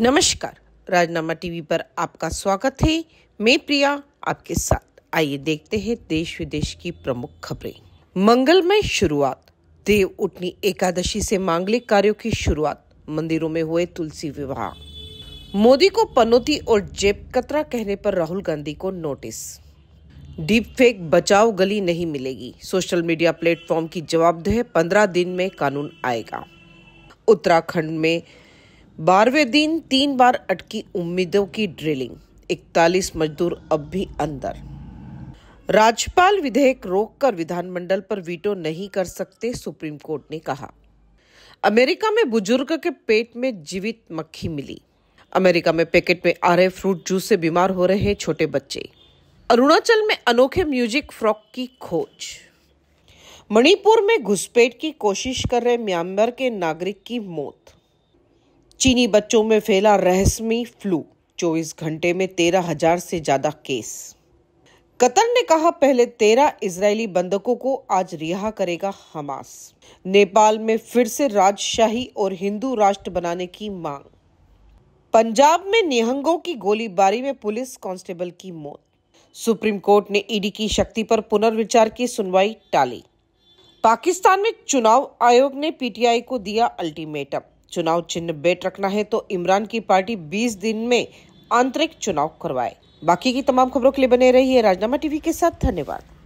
नमस्कार राजनामा टीवी पर आपका स्वागत है मैं प्रिया आपके साथ आइए देखते हैं देश विदेश की प्रमुख खबरें मंगल में शुरुआत देव उठनी एकादशी से मांगलिक कार्यों की शुरुआत मंदिरों में हुए तुलसी विवाह मोदी को पनौती और जेब कतरा कहने पर राहुल गांधी को नोटिस डीप फेक बचाव गली नहीं मिलेगी सोशल मीडिया प्लेटफॉर्म की जवाबदेह पंद्रह दिन में कानून आएगा उत्तराखंड में बारहवें दिन तीन बार अटकी उम्मीदों की ड्रिलिंग इकतालीस मजदूर अब भी अंदर राज्यपाल विधेयक रोककर विधानमंडल पर वीटो नहीं कर सकते सुप्रीम कोर्ट ने कहा अमेरिका में बुजुर्ग के पेट में जीवित मक्खी मिली अमेरिका में पैकेट में आ रहे फ्रूट जूस से बीमार हो रहे छोटे बच्चे अरुणाचल में अनोखे म्यूजिक फ्रॉक की खोज मणिपुर में घुसपैठ की कोशिश कर रहे म्यांमार के नागरिक की मौत चीनी बच्चों में फैला रहस्यमी फ्लू चौबीस घंटे में तेरह हजार से ज्यादा केस कतर ने कहा पहले तेरह इजरायली बंधकों को आज रिहा करेगा हमास नेपाल में फिर से राजशाही और हिंदू राष्ट्र बनाने की मांग पंजाब में निहंगों की गोलीबारी में पुलिस कांस्टेबल की मौत सुप्रीम कोर्ट ने ईडी की शक्ति पर पुनर्विचार की सुनवाई टाली पाकिस्तान में चुनाव आयोग ने पीटीआई को दिया अल्टीमेटम चुनाव चिन्ह बेट रखना है तो इमरान की पार्टी 20 दिन में आंतरिक चुनाव करवाए बाकी की तमाम खबरों के लिए बने रहिए राजनामा टीवी के साथ धन्यवाद